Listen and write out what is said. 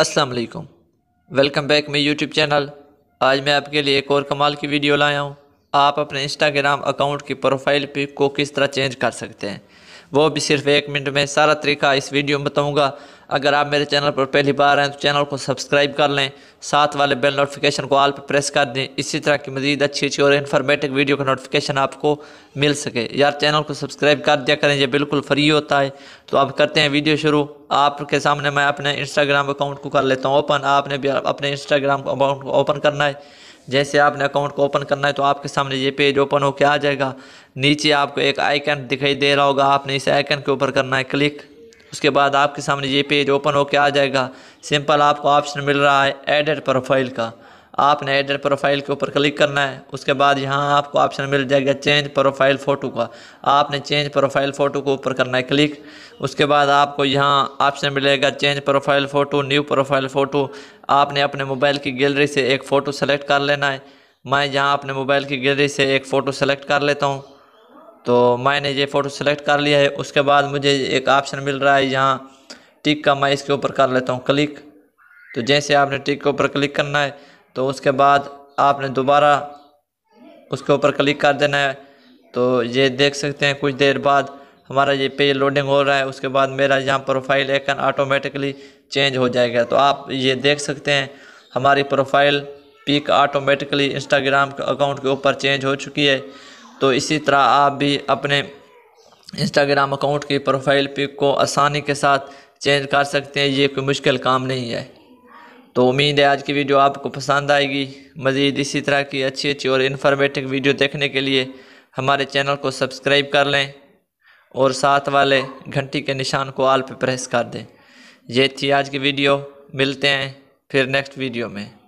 अस्सलाम वालेकुम welcome back मेरे यूट्यूब चैनल आज मैं आपके लिए एक और कमाल की वीडियो लाया हूँ आप अपने इंस्टाग्राम अकाउंट की प्रोफाइल पे को किस तरह चेंज कर सकते हैं वो भी सिर्फ एक मिनट में सारा तरीका इस वीडियो में बताऊँगा अगर आप मेरे चैनल पर पहली बार हैं तो चैनल को सब्सक्राइब कर लें साथ वाले बेल नोटिफिकेशन को आल पर प्रेस कर दें इसी तरह की मज़ीद अच्छी अच्छी और इन्फॉर्मेटिव वीडियो का नोटिफिकेशन आपको मिल सके यार चैनल को सब्सक्राइब कर दिया करें ये बिल्कुल फ्री होता है तो आप करते हैं वीडियो शुरू आपके सामने मैं अपने इंस्टाग्राम अकाउंट को कर लेता हूँ ओपन आपने भी अपने इंस्टाग्राम अकाउंट को ओपन करना है जैसे आपने अकाउंट को ओपन करना है तो आपके सामने ये पेज ओपन होकर आ जाएगा नीचे आपको एक आइकन दिखाई दे रहा होगा आपने इस आइकन के ऊपर करना है क्लिक उसके बाद आपके सामने ये पेज ओपन होकर आ जाएगा सिंपल आपको ऑप्शन मिल रहा है एडेड प्रोफाइल का आपने एडेड प्रोफाइल के ऊपर क्लिक करना है उसके बाद यहाँ आपको ऑप्शन मिल जाएगा चेंज प्रोफाइल फ़ोटो का आपने चेंज प्रोफाइल फ़ोटो के ऊपर करना है क्लिक उसके बाद आपको यहाँ ऑप्शन मिलेगा change profile photo new profile photo आपने अपने मोबाइल की गैलरी से एक फ़ोटो सेलेक्ट कर लेना है मैं यहाँ अपने मोबाइल की गैलरी से एक फ़ोटो सेलेक्ट कर लेता हूँ तो मैंने ये फ़ोटो सेलेक्ट कर लिया है उसके बाद मुझे एक ऑप्शन मिल रहा है यहाँ टिक का मैं इसके ऊपर कर लेता हूँ क्लिक तो जैसे आपने टिक के ऊपर क्लिक करना है तो उसके बाद आपने दोबारा उसके ऊपर क्लिक कर देना है तो ये देख सकते हैं कुछ देर बाद हमारा ये पेज लोडिंग हो रहा है उसके बाद मेरा यहाँ प्रोफाइल आइकन ऑटोमेटिकली चेंज हो जाएगा तो आप ये देख सकते हैं हमारी profile pic automatically Instagram account के ऊपर चेंज हो चुकी है तो इसी तरह आप भी अपने इंस्टाग्राम अकाउंट की प्रोफाइल पिक को आसानी के साथ चेंज कर सकते हैं ये कोई मुश्किल काम नहीं है तो उम्मीद है आज की वीडियो आपको पसंद आएगी मज़ीद इसी तरह की अच्छी अच्छी और इन्फॉर्मेटिव वीडियो देखने के लिए हमारे चैनल को सब्सक्राइब कर लें और साथ वाले घंटी के निशान को आल पर प्रेस कर दें ये थी आज की वीडियो मिलते हैं फिर नेक्स्ट वीडियो में